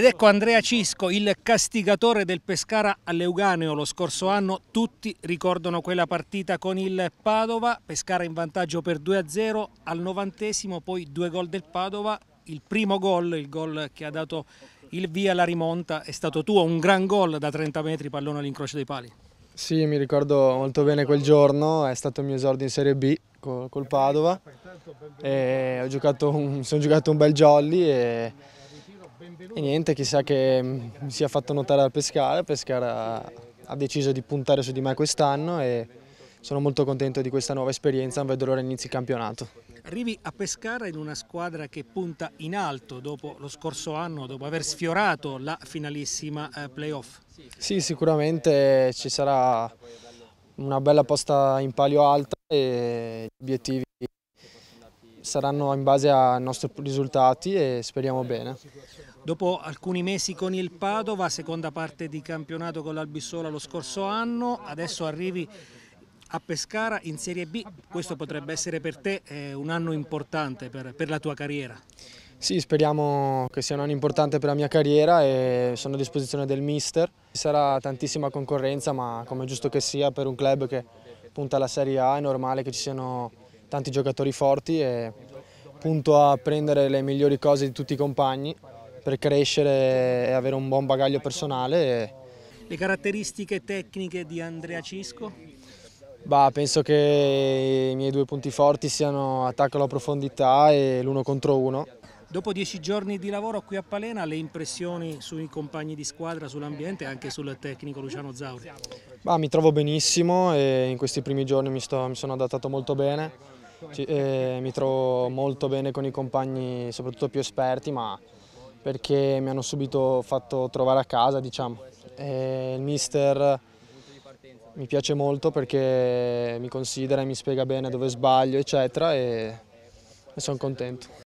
Ed ecco Andrea Cisco, il castigatore del Pescara all'Euganeo lo scorso anno. Tutti ricordano quella partita con il Padova, Pescara in vantaggio per 2-0 al novantesimo, poi due gol del Padova. Il primo gol, il gol che ha dato il via alla rimonta, è stato tuo, un gran gol da 30 metri, pallone all'incrocio dei pali. Sì, mi ricordo molto bene quel giorno, è stato il mio esordio in Serie B col, col Padova. Ho giocato un, sono giocato un bel jolly e e niente, chissà che mi mm, sia fatto notare dal Pescara, Pescara ha deciso di puntare su di me quest'anno e sono molto contento di questa nuova esperienza, non vedo l'ora inizi il campionato. Arrivi a Pescara in una squadra che punta in alto dopo lo scorso anno, dopo aver sfiorato la finalissima eh, playoff. Sì, sicuramente ci sarà una bella posta in palio alta e gli obiettivi saranno in base ai nostri risultati e speriamo bene. Dopo alcuni mesi con il Padova, seconda parte di campionato con l'Albissola lo scorso anno, adesso arrivi a Pescara in Serie B, questo potrebbe essere per te eh, un anno importante per, per la tua carriera. Sì, speriamo che sia un anno importante per la mia carriera e sono a disposizione del mister. Ci sarà tantissima concorrenza, ma come è giusto che sia per un club che punta alla Serie A è normale che ci siano tanti giocatori forti e punto a prendere le migliori cose di tutti i compagni per crescere e avere un buon bagaglio personale. Le caratteristiche tecniche di Andrea Cisco? Bah, penso che i miei due punti forti siano attacco alla profondità e l'uno contro uno. Dopo dieci giorni di lavoro qui a Palena, le impressioni sui compagni di squadra, sull'ambiente e anche sul tecnico Luciano Zauri? Bah, mi trovo benissimo e in questi primi giorni mi, sto, mi sono adattato molto bene. Eh, mi trovo molto bene con i compagni, soprattutto più esperti, ma perché mi hanno subito fatto trovare a casa, diciamo. E il mister mi piace molto perché mi considera e mi spiega bene dove sbaglio, eccetera, e sono contento.